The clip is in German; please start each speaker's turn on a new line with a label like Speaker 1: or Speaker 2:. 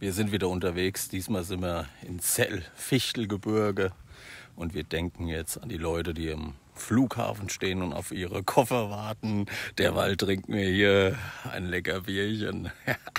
Speaker 1: Wir sind wieder unterwegs. Diesmal sind wir in Zell, Fichtelgebirge. Und wir denken jetzt an die Leute, die im Flughafen stehen und
Speaker 2: auf ihre Koffer warten.
Speaker 3: Derweil trinken wir hier ein lecker Bierchen.